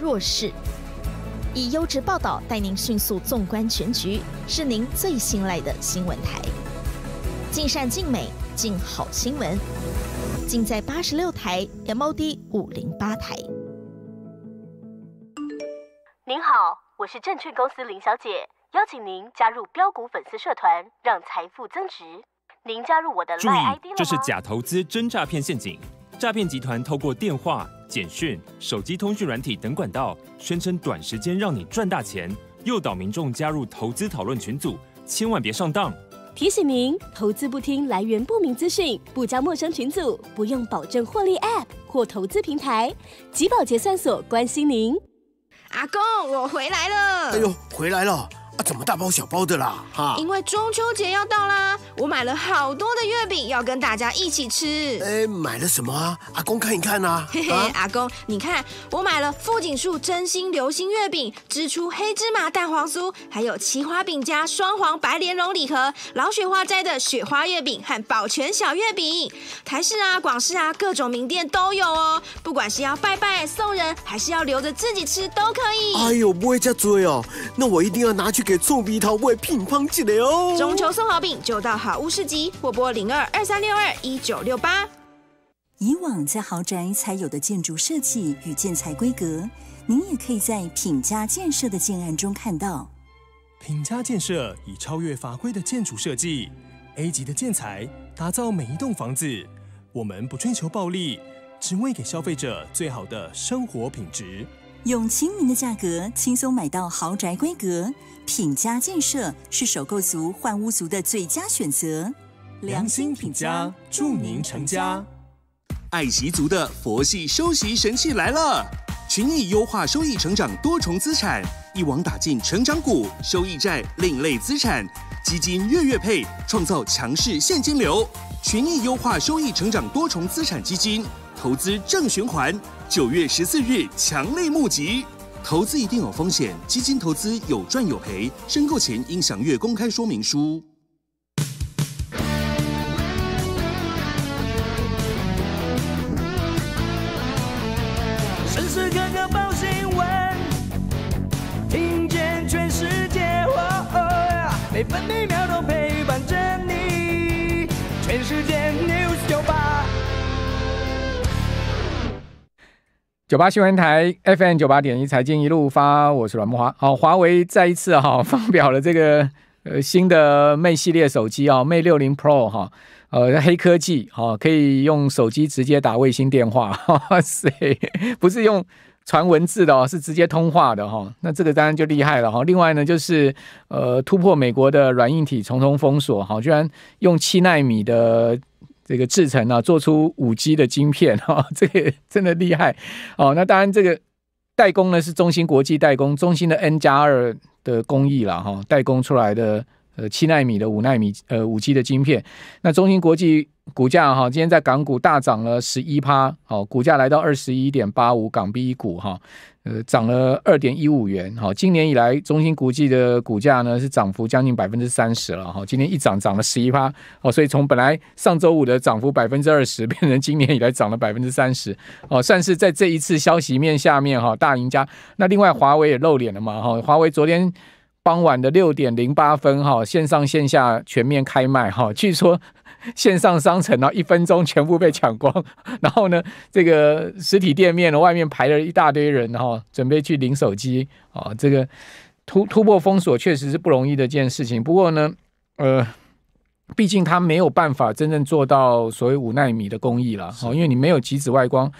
弱势，以优质报道带您迅速纵观全局，是您最信赖的新闻台。尽善尽美，尽好新闻，尽在八十六台 MOD 五零八台。您好，我是证券公司林小姐，邀请您加入标股粉丝社团，让财富增值。您加入我的。注意，这是假投资真诈骗陷阱，诈骗集团透过电话。简讯、手机通讯软体等管道，宣称短时间让你赚大钱，诱导民众加入投资讨论群组，千万别上当。提醒您：投资不听来源不明资讯，不加陌生群组，不用保证获利 App 或投资平台。吉宝结算所关心您。阿公，我回来了。哎呦，回来了。啊，怎么大包小包的啦？哈，因为中秋节要到啦，我买了好多的月饼要跟大家一起吃。哎，买了什么啊？阿公看一看啊。嘿嘿，阿公，你看，我买了富锦树真心流心月饼、支出黑芝麻蛋黄酥，还有奇花饼家双黄白莲蓉礼盒、老雪花斋的雪花月饼和宝泉小月饼，台式啊、广式啊，各种名店都有哦。不管是要拜拜送人，还是要留着自己吃，都可以。哎呦，不会再追哦，那我一定要拿去。给臭味头味乒乓机的哦！中秋送好饼就到好物市集，或拨零二二三六二一九六八。以往在豪宅才有的建筑设计与建材规格，您也可以在品家建设的建案中看到。品家建设以超越法规的建筑设计、A 级的建材打造每一栋房子。我们不追求暴利，只为给消费者最好的生活品质。用亲民的价格轻松买到豪宅规格，品家建设是首购族换屋族的最佳选择。良心品家祝您成家。爱习族的佛系收息神器来了，群益优化收益成长多重资产，一网打尽成长股、收益债、另类资产、基金月月配，创造强势现金流。群益优化收益成长多重资产基金。投资正循环，九月十四日强力募集。投资一定有风险，基金投资有赚有赔。申购前应详阅公开说明书。时时刻刻报新闻，听见全世界，哦每分每秒都。陪。九八新闻台 FM 九八点一财经一路发，我是阮木华。好，华为再一次哈 发表了这个呃新的 Mate 系列手机啊，Mate 六零 Pro 哈，呃，黑科技哈，可以用手机直接打卫星电话，哈塞，不是用传文字的，哦，是直接通话的哈。那这个当然就厉害了哈。另外呢，就是呃突破美国的软硬体重重封锁，哈，居然用七纳米的。这个制成啊，做出五 G 的晶片哈，这个真的厉害哦。那当然，这个代工呢是中芯国际代工，中芯的 N 加二的工艺了哈，代工出来的。呃，七纳米的、五纳米呃，五 G 的晶片。那中芯国际股价哈，今天在港股大涨了十一%，好，股价来到二十一点八五港币一股哈，呃，涨了二点一五元。好，今年以来中芯国际的股价呢是涨幅将近百分之三十了哈，今天一涨涨了十一%，趴，哦，所以从本来上周五的涨幅百分之二十，变成今年以来涨了百分之三十，哦，算是在这一次消息面下面哈大赢家。那另外华为也露脸了嘛哈，华为昨天。傍晚的六点零八分，哈，线上线下全面开卖，哈，据说线上商城呢，一分钟全部被抢光，然后呢，这个实体店面呢，外面排了一大堆人，哈，准备去领手机，啊，这个突突破封锁确实是不容易的一件事情，不过呢，呃。毕竟它没有办法真正做到所谓五纳米的工艺了，哦，因为你没有极紫外光，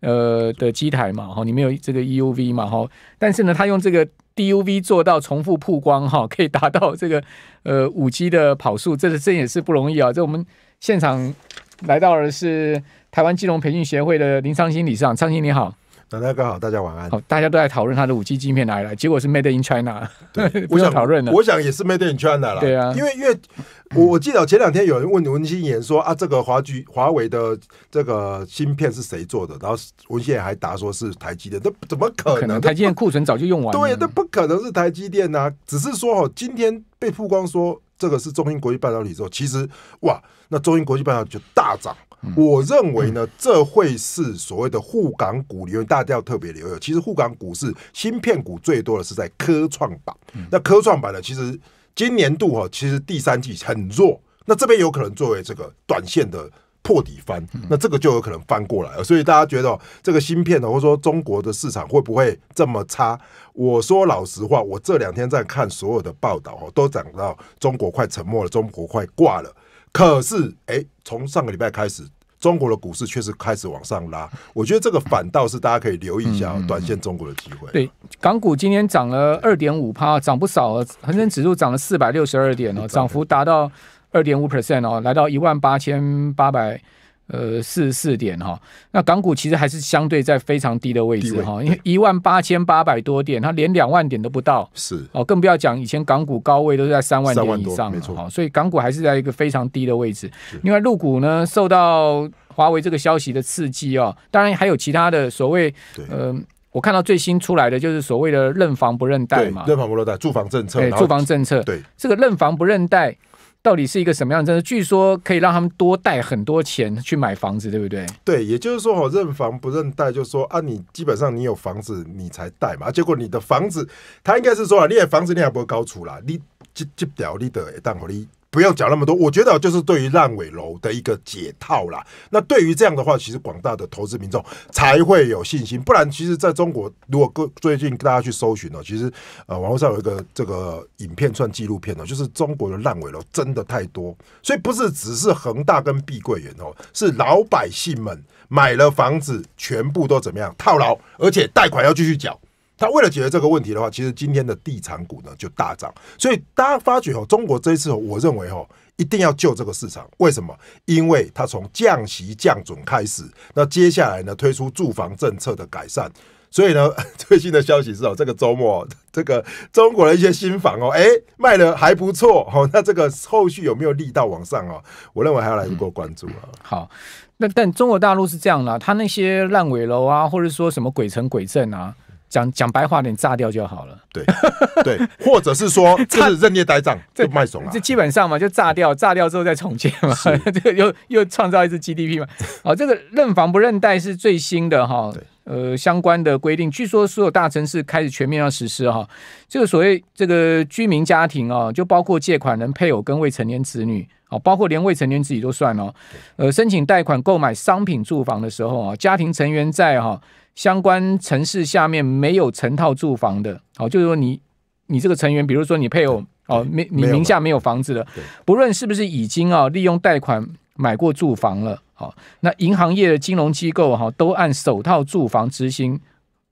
呃的机台嘛，哦，你没有这个 EUV 嘛，哦，但是呢，它用这个 DUV 做到重复曝光，哈，可以达到这个呃五 G 的跑速，这是这也是不容易啊。这我们现场来到的是台湾金融培训协会的林昌新理事长，昌新你好。大家好，大家晚安。好，大家都在讨论它的五 G 芯片哪里来，结果是 Made in China。我想讨论呢？我想也是 Made in China 了。对啊，因为因为，我我记得前两天有人问文心言说啊，这个华菊华为的这个芯片是谁做的？然后文心言还答说是台积电，这怎么可能？台积电库存早就用完了。对，那不可能是台积电呐，只是说哦，今天被曝光说这个是中芯国际半导体之后，其实哇。那中英国际半导体就大涨，我认为呢，这会是所谓的沪港股因由大家要特别留意。其实沪港股市芯片股最多的是在科创板。那科创板呢，其实今年度哈，其实第三季很弱。那这边有可能作为这个短线的破底翻，那这个就有可能翻过来。所以大家觉得这个芯片呢，或者说中国的市场会不会这么差？我说老实话，我这两天在看所有的报道哈，都讲到中国快沉没了，中国快挂了。可是，哎，从上个礼拜开始，中国的股市确实开始往上拉。我觉得这个反倒是大家可以留意一下短线中国的机会。对，港股今天涨了二点五趴，涨不少了。恒生指数涨了四百六十二点哦，涨幅达到二点五 percent 哦，来到一万八千八百。呃，四十四点哈，那港股其实还是相对在非常低的位置哈，因为一万八千八百多点，它连两万点都不到。是哦，更不要讲以前港股高位都是在三万点以上，没错。所以港股还是在一个非常低的位置。另外，陆股呢，受到华为这个消息的刺激哦，当然还有其他的所谓，呃，我看到最新出来的就是所谓的认房不认贷嘛，认房不认贷，住房政策，住房政策，对这个认房不认贷。到底是一个什么样的政策？据说可以让他们多贷很多钱去买房子，对不对？对，也就是说，哦，认房不认贷，就是说啊，你基本上你有房子，你才贷嘛。结果你的房子，他应该是说啊，你的房子你还不会高出了，你接接掉你的当款，你。不要讲那么多，我觉得就是对于烂尾楼的一个解套啦。那对于这样的话，其实广大的投资民众才会有信心。不然，其实在中国，如果各最近大家去搜寻哦，其实呃网络上有一个这个影片算纪录片哦，就是中国的烂尾楼真的太多，所以不是只是恒大跟碧桂园哦，是老百姓们买了房子全部都怎么样套牢，而且贷款要继续缴。他为了解决这个问题的话，其实今天的地产股呢就大涨，所以大家发觉哦，中国这一次，我认为哦，一定要救这个市场。为什么？因为它从降息降准开始，那接下来呢推出住房政策的改善。所以呢，最新的消息是哦，这个周末这个中国的一些新房哦，哎卖的还不错哦，那这个后续有没有力到往上哦？我认为还要来一个关注啊。好，那但中国大陆是这样啦，他那些烂尾楼啊，或者说什么鬼城鬼镇啊。讲讲白话点，炸掉就好了。对对，或者是说，这是任业呆账就卖怂了。这基本上嘛，就炸掉，炸掉之后再重建嘛。这 个又又创造一次 GDP 嘛？哦，这个认房不认贷是最新的哈。呃，相关的规定，据说所有大城市开始全面要实施哈。这个所谓这个居民家庭啊，就包括借款人配偶跟未成年子女哦，包括连未成年自己都算哦。呃，申请贷款购买商品住房的时候啊，家庭成员在哈。相关城市下面没有成套住房的，哦，就是说你你这个成员，比如说你配偶哦，没你名下没有房子的，不论是不是已经啊利用贷款买过住房了，好，那银行业的金融机构哈都按首套住房执行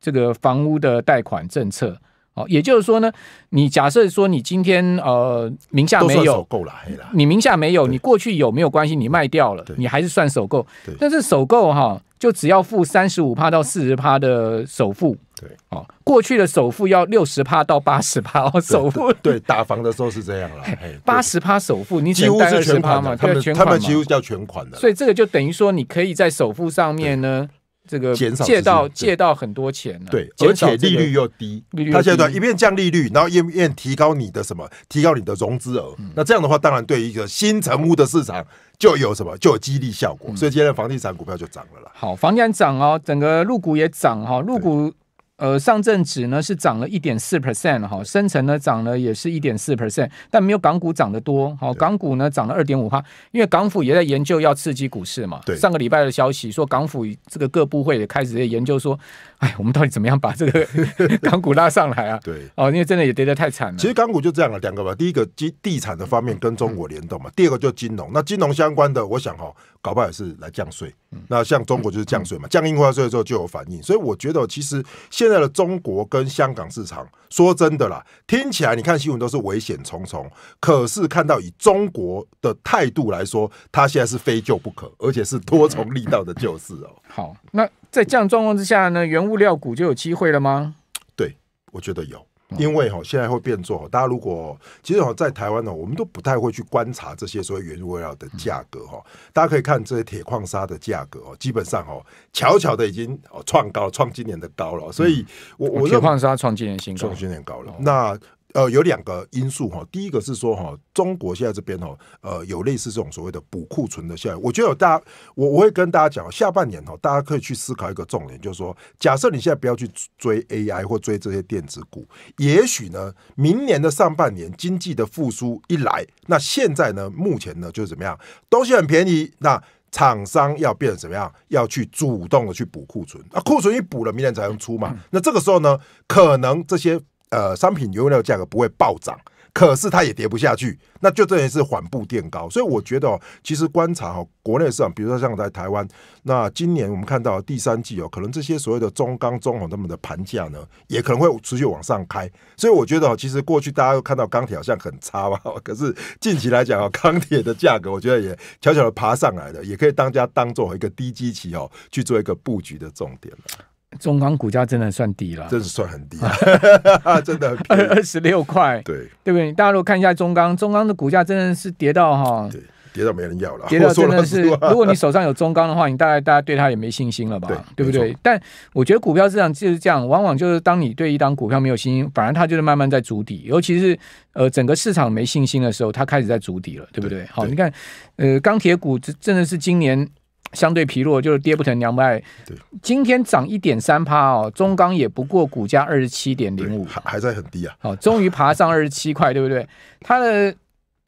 这个房屋的贷款政策。哦，也就是说呢，你假设说你今天呃名下没有够了，你名下没有，你过去有没有关系？你卖掉了，你还是算首购。但是首购哈，就只要付三十五趴到四十趴的首付。对。哦，过去的首付要六十趴到八十趴哦，首付。对，打房的时候是这样了，八十趴首付，你几乎是全款嘛，他们他们几乎叫全款的。所以这个就等于说，你可以在首付上面呢。这个借到借到很多钱了，对，而且利率又低，他现在一边降利率，然后一边提高你的什么，提高你的融资额，那这样的话，当然对一个新成屋的市场就有什么，就有激励效果，所以今天房地产股票就涨了啦。好，房产涨哦，整个入股也涨哈，入股。呃，上证指呢是涨了一点四 percent 哈，深成呢涨了也是一点四 percent，但没有港股涨得多。好，港股呢涨了二点五哈，因为港府也在研究要刺激股市嘛。对。上个礼拜的消息说，港府这个各部会也开始在研究说，哎，我们到底怎么样把这个 港股拉上来啊？对。哦，因为真的也跌得太惨了。其实港股就这样了，两个吧。第一个金地产的方面跟中国联动嘛，第二个就金融。那金融相关的，我想哈。搞不好也是来降税，那像中国就是降税嘛，降印花税的时候就有反应，所以我觉得其实现在的中国跟香港市场，说真的啦，听起来你看新闻都是危险重重，可是看到以中国的态度来说，它现在是非救不可，而且是多重力道的救市哦。好，那在这样状况之下呢，原物料股就有机会了吗？对，我觉得有。因为哈，现在会变做，大家如果其实哈，在台湾呢，我们都不太会去观察这些所谓原物料的价格哈。大家可以看这些铁矿砂的价格哦，基本上哦，巧巧的已经哦创高，创今年的高了。所以，我我铁矿砂创今年新高，创今年高了。那。呃，有两个因素哈。第一个是说哈，中国现在这边哦，呃，有类似这种所谓的补库存的效应。我觉得大家，我我会跟大家讲，下半年哦，大家可以去思考一个重点，就是说，假设你现在不要去追 AI 或追这些电子股，也许呢，明年的上半年经济的复苏一来，那现在呢，目前呢，就是怎么样，东西很便宜，那厂商要变成怎么样，要去主动的去补库存，那库存一补了，明年才能出嘛。那这个时候呢，可能这些。呃，商品原料价格不会暴涨，可是它也跌不下去，那就等于是缓步垫高。所以我觉得哦，其实观察哦，国内市场，比如说像在台湾，那今年我们看到第三季哦，可能这些所谓的中钢、中红他们的盘价呢，也可能会持续往上开。所以我觉得哦，其实过去大家都看到钢铁好像很差吧，可是近期来讲哦，钢铁的价格我觉得也悄悄的爬上来了，也可以当家当做一个低基期哦去做一个布局的重点了。中钢股价真的算低了，真是算很低了，真的二二十六块，对，对不对？大家如果看一下中钢，中钢的股价真的是跌到哈，跌到没人要了，跌到真的是，如果你手上有中钢的话，你大概大家对它也没信心了吧，对不对？但我觉得股票市场就是这样，往往就是当你对一档股票没有信心，反而它就是慢慢在筑底，尤其是呃整个市场没信心的时候，它开始在筑底了，对不对？好，你看呃钢铁股这真的是今年。相对疲弱，就是跌不成两百。对，今天涨一点三趴哦，中钢也不过股价二十七点零五，还还在很低啊。好，终于爬上二十七块，对不对？它的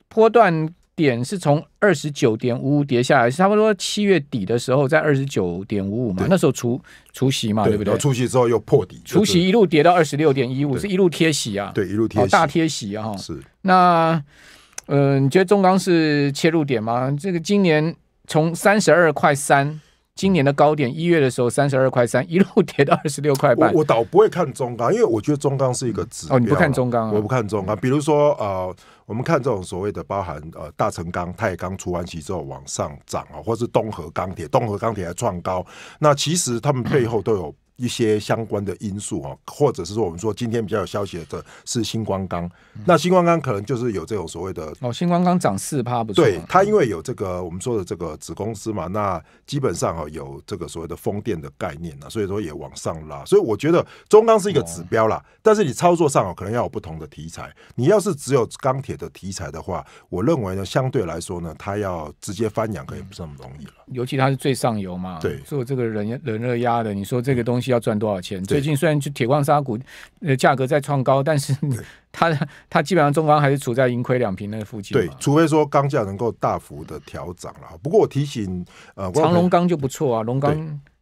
波段点是从二十九点五五跌下来，差不多七月底的时候在二十九点五五嘛，那时候除除息嘛，对不对？除息之后又破底，除息一路跌到二十六点一五，是一路贴息啊，对，一路贴大贴息哈。是，那嗯，你觉得中钢是切入点吗？这个今年？从三十二块三，今年的高点一月的时候三十二块三，一路 跌到二十六块半。我倒不会看中钢，因为我觉得中钢是一个指标。你不看中钢，我不看中钢。比如说呃，我们看这种所谓的包含呃大成钢、太钢出完期之后往上涨啊，或是东河钢铁、东河钢铁还创高，那其实他们背后都有。一些相关的因素啊，或者是说我们说今天比较有消息的是新光钢，那新光钢可能就是有这种所谓的哦，新光钢涨四趴不对，它因为有这个我们说的这个子公司嘛，那基本上啊有这个所谓的风电的概念呢，所以说也往上拉，所以我觉得中钢是一个指标啦，但是你操作上啊可能要有不同的题材，你要是只有钢铁的题材的话，我认为呢相对来说呢，它要直接翻可以不是那么容易了。尤其它是最上游嘛，做这个冷冷热压的，你说这个东西要赚多少钱？最近虽然就铁矿砂股呃价格在创高，但是 它它基本上中钢还是处在盈亏两平那附近。对，除非说钢价能够大幅的调涨了。不过我提醒，呃，长龙钢就不错啊，龙钢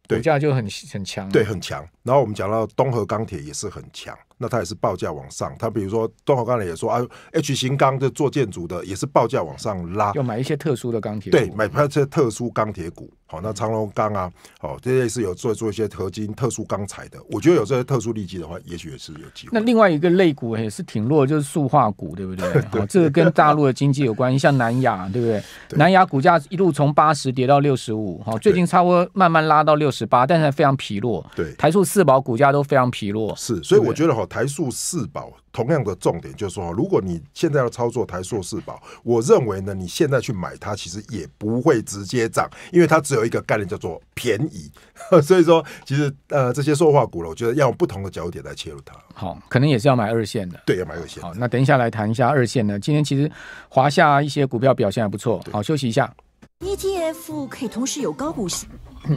股价就很很强。对，很强。然后我们讲到东河钢铁也是很强。那它也是报价往上，它比如说东华刚才也说啊，H 型钢的，做建筑的也是报价往上拉，要买一些特殊的钢铁。对，买一些特殊钢铁股。好，那长隆钢啊，好，这类是有做做一些合金、特殊钢材的。我觉得有这些特殊利基的话，也许也是有机会。那另外一个类股也是挺弱，就是塑化股，对不对？哦，这个跟大陆的经济有关系，像南亚，对不对？南亚股价一路从八十跌到六十五，好，最近差不多慢慢拉到六十八，但是非常疲弱。对，台塑四宝股价都非常疲弱。是，所以我觉得哈。台塑四宝同样的重点就是说，如果你现在要操作台塑四宝，我认为呢，你现在去买它其实也不会直接涨，因为它只有一个概念叫做便宜。所以说，其实呃这些塑化股了，我觉得要用不同的角度点来切入它。好，可能也是要买二线的。对，要买二线。好，那等一下来谈一下二线呢。今天其实华夏一些股票表现还不错。好，休息一下。ETF 可以同时有高股息。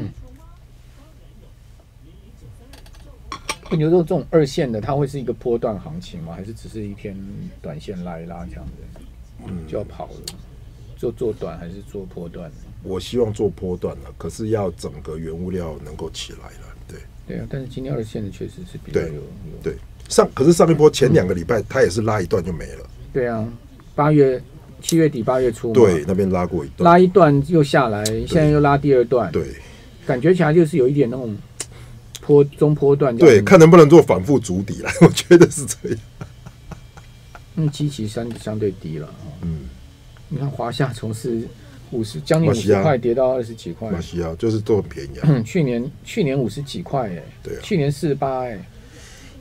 牛肉这种二线的，它会是一个波段行情吗？还是只是一天短线拉一拉这样子，就要跑了？做做短还是做波段？我希望做波段了，可是要整个原物料能够起来了，对。对啊，但是今天二线的确实是比较有。对上，可是上一波前两个礼拜它也是拉一段就没了。对啊，八月七月底八月初对那边拉过一段，拉一段又下来，现在又拉第二段，对，感觉起来就是有一点那种。坡中坡段对，看能不能做反复主底了，我觉得是这样。那七期三相对低了，嗯，你看华夏从十、五十将近五十块跌到二十几块，马西亚就是都很便宜。去年去年五十几块哎，对啊，去年四十八哎，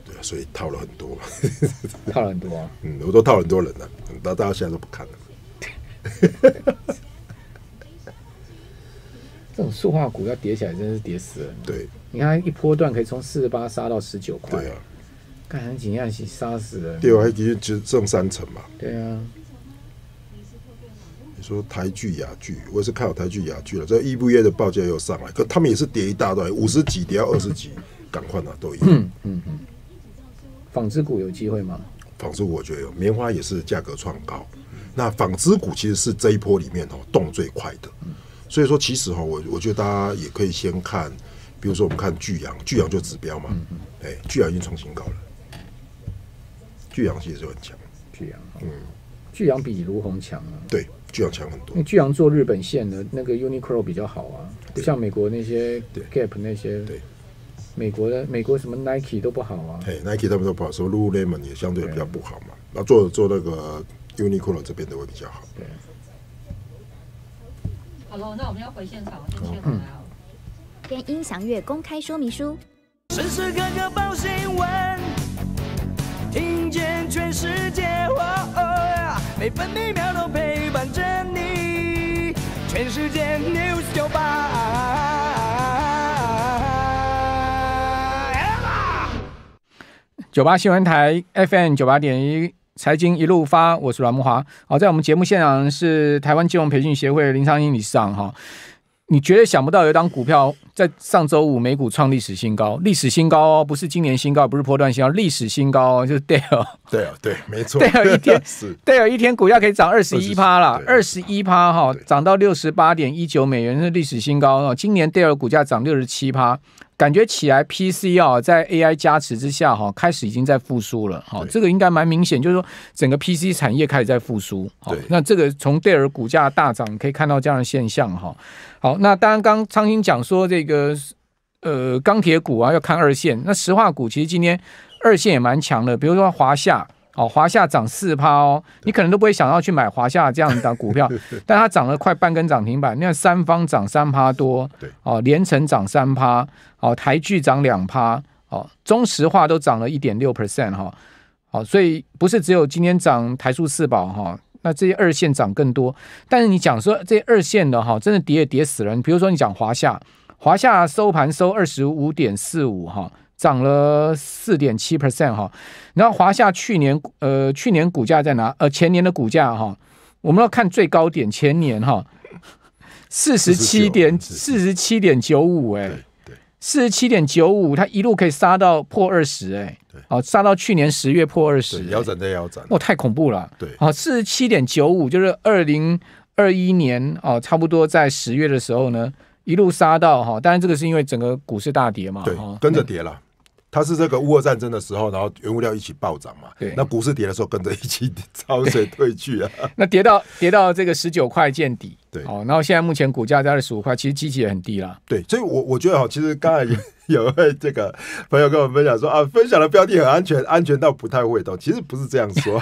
对，所以套了很多，套了很多啊，嗯，我都套很多人了，但大家现在都不看了。这种塑化股要叠起来，真是叠死了。对，你看一波段可以从四十八杀到十九块。对啊，看很紧，一样是杀死了。对我还其实只剩三成嘛。对啊。你说台剧、雅剧，我也是看好台剧、雅剧了。这一布月的报价又上来，可他们也是叠一大段，五十几叠到二十几，赶快拿都赢。嗯嗯嗯。纺织股有机会吗？纺织股我觉得有，棉花也是价格创高。那纺织股其实是这一波里面哦动最快的。所以说，其实哈，我我觉得大家也可以先看，比如说我们看巨阳，巨阳就指标嘛，哎，巨阳已经创新高了，巨阳其实很强，巨阳，嗯，巨阳比卢虹强啊，对，巨阳强很多。那巨阳做日本线的，那个 Uniqlo 比较好啊，像美国那些 Gap 那些，对，美国的美国什么 Nike 都不好啊，对 n i k e 他们都不好，所 Lululemon 也相对比较不好嘛。那做做那个 Uniqlo 这边都会比较好，对。好喽，那我们要回现场了，谢谢大哦。跟音响乐公开说明书。时时刻刻报新闻，听见全世界，哦每分每秒都陪伴着你。全世界 News 九八。九八新闻台 F M 九八点一。财经一路发，我是阮木华。好，在我们节目现场是台湾金融培训协会林昌英理事长。哈，你绝对想不到有一张股票在上周五美股创历史新高，历史新高哦，不是今年新高，不是波段新高，历史新高哦，就是 Dell。对啊，对，没错。Dell 一天 Dell 一天股价可以涨二十一趴了，二十一趴哈，涨到六十八点一九美元是历史新高哦。今年 Dell 股价涨六十七趴。感觉起来，PC 啊，在 AI 加持之下，哈，开始已经在复苏了，哈，这个应该蛮明显，就是说整个 PC 产业开始在复苏，好，那这个从戴尔股价大涨可以看到这样的现象，哈，好，那当然刚昌兴讲说这个，呃，钢铁股啊要看二线，那石化股其实今天二线也蛮强的，比如说华夏。哦，华夏涨四趴哦，你可能都不会想要去买华夏这样的股票，但它涨了快半根涨停板。你看，三方涨三趴多，对，哦，连成涨三趴，哦，台剧涨两趴，哦，中石化都涨了一点六 percent 哈，哦，所以不是只有今天涨台数四宝哈，那这些二线涨更多。但是你讲说这些二线的哈，真的跌也跌死了。比如说你讲华夏，华夏收盘收二十五点四五哈。涨了四点七 percent 哈，然后华夏去年呃去年股价在哪？呃前年的股价哈，我们要看最高点前年哈，四十七点四十七点九五哎，四十七点九五，它一路可以杀到破二十哎，哦杀到去年十月破二十，腰斩再腰斩，哇太恐怖了，对，啊四十七点九五就是二零二一年哦，差不多在十月的时候呢一路杀到哈，当然这个是因为整个股市大跌嘛，对，跟着跌了。它是这个乌俄战争的时候，然后原物料一起暴涨嘛？对。那股市跌的时候，跟着一起 潮水退去啊。那跌到跌到这个十九块见底。对。哦，然后现在目前股价在二十五块，其实基期也很低了。对，所以我我觉得哈，其实刚才 有位这个朋友跟我分享说啊，分享的标的很安全，安全到不太会动。其实不是这样说，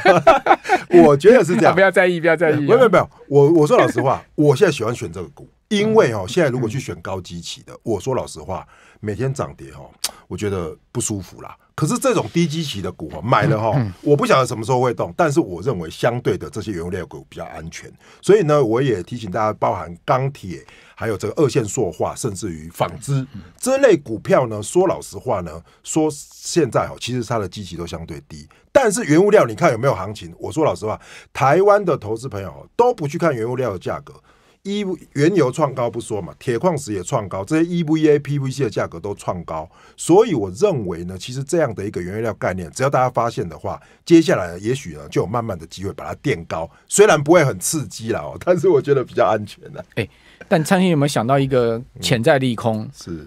我觉得是这样。不要在意，不要在意。没有没有，我我说老实话，我现在喜欢选这个股，因为哦，现在如果去选高基期的，我说老实话。每天涨跌哦，我觉得不舒服啦。可是这种低基期的股哈，买了哈，我不晓得什么时候会动。但是我认为相对的这些原物料股比较安全，所以呢，我也提醒大家，包含钢铁、还有这个二线塑化，甚至于纺织这类股票呢。说老实话呢，说现在哈，其实它的基期都相对低。但是原物料，你看有没有行情？我说老实话，台湾的投资朋友都不去看原物料的价格。一原油创高不说嘛，铁矿石也创高，这些 EVA、PVC 的价格都创高，所以我认为呢，其实这样的一个原材料概念，只要大家发现的话，接下来也许呢就有慢慢的机会把它垫高，虽然不会很刺激了，但是我觉得比较安全的。哎，但餐厅有没有想到一个潜在利空？是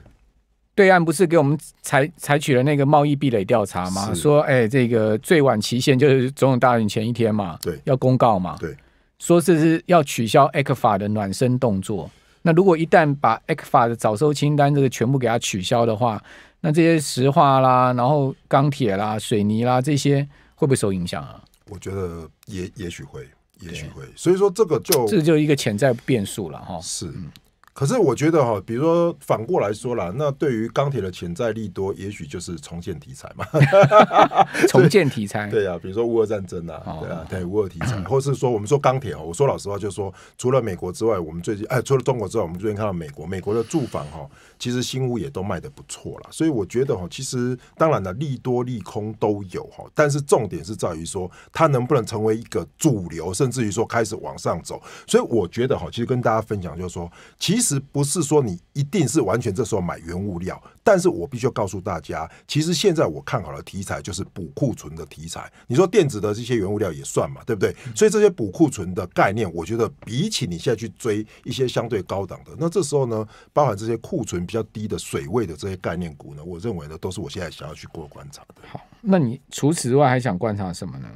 对岸不是给我们采采取了那个贸易壁垒调查吗？说，哎，这个最晚期限就是总统大选前一天嘛？对，要公告嘛？对。说这是要取消 Aqua 的暖身动作。那如果一旦把 Aqua 的早收清单这个全部给它取消的话，那这些石化啦，然后钢铁啦、水泥啦这些会不会受影响啊？我觉得也也许会，也许会。所以说这个就这就一个潜在变数了哈。是。可是我觉得哈，比如说反过来说啦，那对于钢铁的潜在利多，也许就是重建题材嘛，重建题材。对啊，比如说乌俄战争啊，对啊，对乌俄题材，或是说我们说钢铁哦，我说老实话，就是说除了美国之外，我们最近哎，除了中国之外，我们最近看到美国，美国的住房哈，其实新屋也都卖的不错了，所以我觉得哈，其实当然了，利多利空都有哈，但是重点是在于说它能不能成为一个主流，甚至于说开始往上走。所以我觉得哈，其实跟大家分享就是说，其实。是不是说你一定是完全这时候买原物料？但是我必须要告诉大家，其实现在我看好的题材就是补库存的题材。你说电子的这些原物料也算嘛？对不对？所以这些补库存的概念，我觉得比起你现在去追一些相对高档的，那这时候呢，包含这些库存比较低的、水位的这些概念股呢，我认为呢，都是我现在想要去过观察的。好，那你除此之外还想观察什么呢？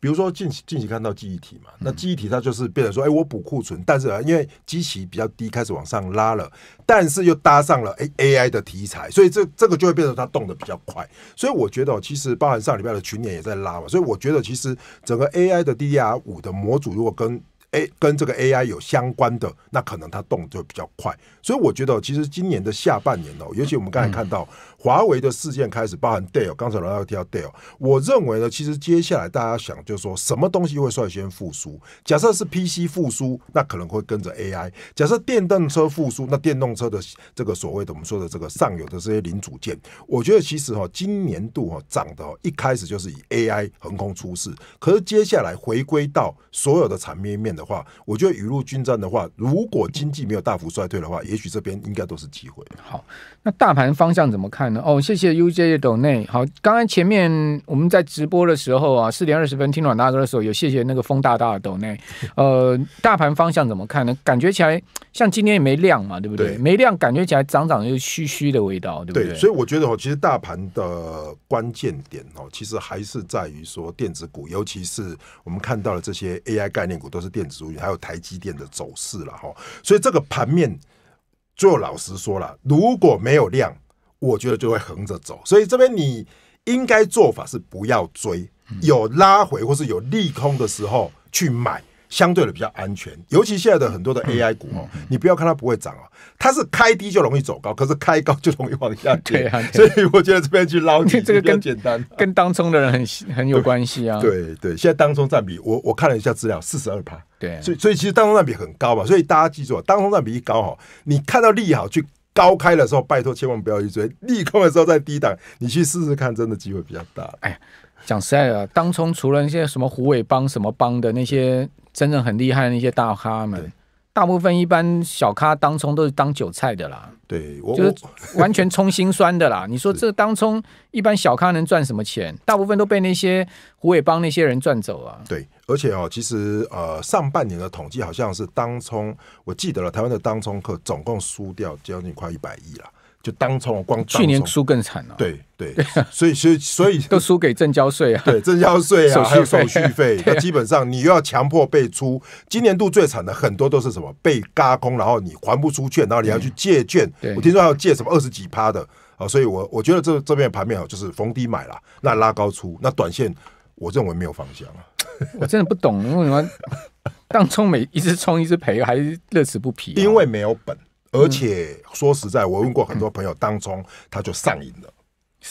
比如说近期近期看到记忆体嘛，那记忆体它就是变成说，哎，我补库存，但是因为机器比较低，开始往上拉了，但是又搭上了 A A I 的题材，所以这这个就会变成它动得比较快。所以我觉得其实包含上礼拜的群演也在拉嘛，所以我觉得其实整个 A I 的 DDR 五的模组如果跟。哎，跟这个 AI 有相关的，那可能它动就比较快。所以我觉得，其实今年的下半年哦，尤其我们刚才看到华为的事件开始，包含 Dell，刚才老衲提到 Dell，我认为呢，其实接下来大家想，就是说什么东西会率先复苏？假设是 PC 复苏，那可能会跟着 AI；假设电动车复苏，那电动车的这个所谓的我们说的这个上游的这些零组件，我觉得其实哈，今年度哈涨的，一开始就是以 AI 横空出世，可是接下来回归到所有的产业面的。的话，我觉得雨露均沾的话，如果经济没有大幅衰退的话，也许这边应该都是机会。好，那大盘方向怎么看呢？哦，谢谢 UJ 的董内。好，刚刚前面我们在直播的时候啊，四点二十分听阮大哥的时候，有谢谢那个风大大的董内。呃，大盘方向怎么看呢？感觉起来像今天也没亮嘛，对不对？没亮，感觉起来涨涨又虚虚的味道，对不对？所以我觉得哦，其实大盘的关键点哦，其实还是在于说电子股，尤其是我们看到的这些 AI 概念股，都是电子。还有台积电的走势了哈，所以这个盘面，就老实说了，如果没有量，我觉得就会横着走。所以这边你应该做法是不要追，有拉回或是有利空的时候去买。相对的比较安全，尤其现在的很多的 AI 股哦，你不要看它不会涨哦，它是开低就容易走高，可是开高就容易往下跌。对啊，所以我觉得这边去捞你 这个更简单跟当中的人很很有关系啊。对对，现在当中占比我我看了一下资料，四十二趴。对，所以所以其实当中占比很高嘛，所以大家记住，当中占比一高哦，你看到利好去高开的时候，拜托千万不要去追，利空的时候在低档你去试试看，真的机会比较大。哎，讲实在的，当冲除了那些什么虎尾帮、什么帮的那些。真的很厉害，那些大咖们，大部分一般小咖当冲都是当韭菜的啦。对，就是 完全冲心酸的啦。你说这当冲一般小咖能赚什么钱？大部分都被那些胡伟帮那些人赚走啊。对，而且哦，其实呃，上半年的统计好像是当冲，我记得了，台湾的当冲客总共输掉将近快一百亿了。就当冲光，去年输更惨了。对对，所以所以所 以都输给正交税啊，对正交税啊，还有手续费，那基本上你又要强迫被出。今年度最惨的很多都是什么被嘎空，然后你还不出券，然后你要去借券。我听说要借什么二十几趴的啊，所以我我觉得这这边盘面啊，就是逢低买了，那拉高出，那短线我认为没有方向啊。我真的不懂为什么当冲每一次冲一次赔，还是乐此不疲？因为没有本。而且说实在，我问过很多朋友，当中他就上瘾了，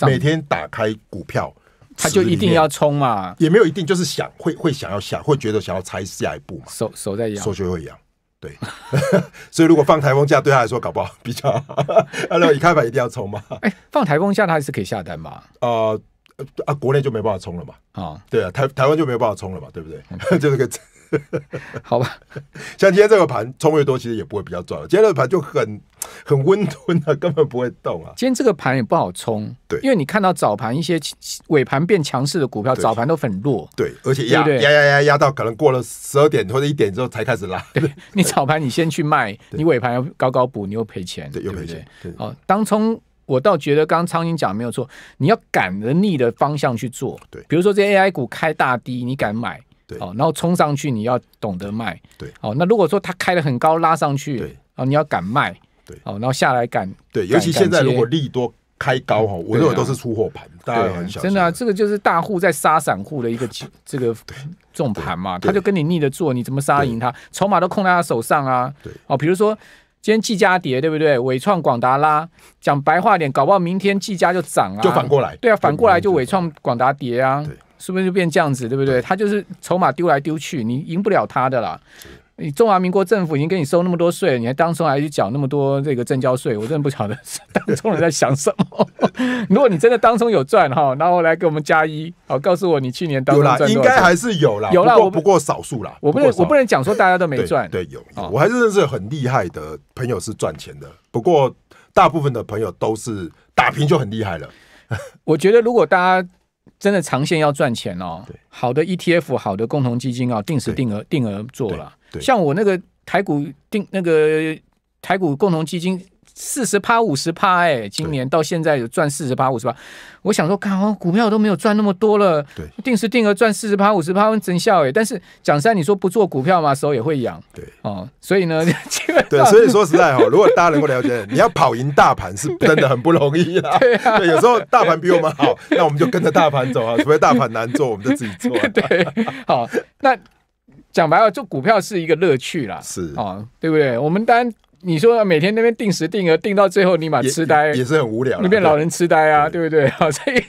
每天打开股票，他就一定要冲嘛，也没有一定就是想会会想要想会觉得想要猜下一步嘛，手手在痒，手就会痒，对，所以如果放台风假对他来说搞不好比较，啊，一开盘一定要冲嘛，哎，放台风假他还是可以下单嘛，啊啊，国内就没办法冲了嘛，啊，对啊，台台湾就没办法冲了嘛，对不对？就是个。好吧，像今天这个盘冲越多，其实也不会比较赚。今天这个盘就很很温吞啊，根本不会动啊。今天这个盘也不好冲，对，因为你看到早盘一些尾盘变强势的股票，早盘都很弱，对，而且压压压压压到可能过了十二点或者一点之后才开始拉。对 你早盘你先去卖，你尾盘要高高补，你又赔钱，对，又赔钱。哦，当冲我倒觉得刚苍蝇讲没有错，你要赶着逆的方向去做，对，比如说这 AI 股开大低，你敢买？哦，然后冲上去你要懂得卖，对，哦，那如果说它开的很高拉上去，对，哦，你要敢卖，对，哦，然后下来敢对，尤其现在如果利多开高哈，我认为都是出货盘，大家很小心。真的啊，这个就是大户在杀散户的一个这个重盘嘛，他就跟你逆着做，你怎么杀赢他？筹码都控在他手上啊，对，哦，比如说今天季佳跌，对不对？伟创广达拉，讲白话点，搞不好明天季佳就涨啊，就反过来，对啊，反过来就伟创广达跌啊。是不是就变这样子，对不对？他就是筹码丢来丢去，你赢不了他的啦。你中华民国政府已经跟你收那么多税，你还当中还去缴那么多这个正交税，我真的不晓得 当中人在想什么。如果你真的当中有赚哈，然后来给我们加一，好告诉我你去年当中赚应该还是有啦，有啦，不过少数啦。我我不能讲说大家都没赚。对，有，我还是认识很厉害的朋友是赚钱的，不过大部分的朋友都是打拼就很厉害了。我觉得如果大家。真的长线要赚钱哦，好的 ETF，好的共同基金哦，定时定额定额做了，像我那个台股定那个台股共同基金。四十趴五十趴哎，今年到现在有赚四十趴五十趴，我想说，看好股票都没有赚那么多了，对，定时定额赚四十趴五十趴真笑哎。但是蒋三，你说不做股票嘛，手候也会痒，对哦。所以呢，对，所以说实在哈，如果大家能够了解，你要跑赢大盘是真的很不容易啦。对，有时候大盘比我们好，那我们就跟着大盘走啊。除非大盘难做，我们就自己做。对，好，那讲白了，做股票是一个乐趣啦，是啊，对不对？我们当然。你说每天那边定时定额定到最后，你把痴呆也是很无聊，你边老人痴呆啊，对不对？好以。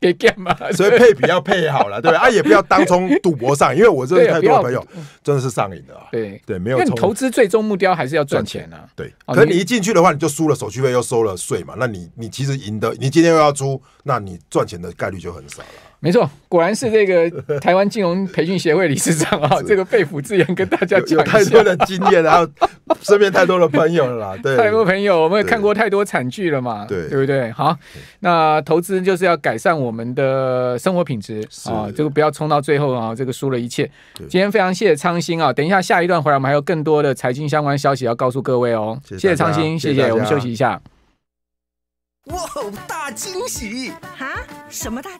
给干嘛，所以配比要配好了，对不啊，也不要当从赌博上，因为我认识太多朋友，真的是上瘾的。对对，没有投资最终目标还是要赚钱啊。对，可是你一进去的话，你就输了手续费，又收了税嘛，那你你其实赢的，你今天又要出，那你赚钱的概率就很少了。没错，果然是这个 台湾金融培训协会理事长啊，这个肺腑之言跟大家讲，太多的经验，然后 身边太多的朋友了，对，太多朋友，我们也看过太多惨剧了嘛，对，对不对？好，那投资就是要改善我们的生活品质啊，这个不要冲到最后啊，这个输了一切。今天非常谢谢昌兴啊，等一下下一段回来，我们还有更多的财经相关消息要告诉各位哦。谢谢昌兴，谢谢，我们休息一下。哇，大惊喜哈，什么大？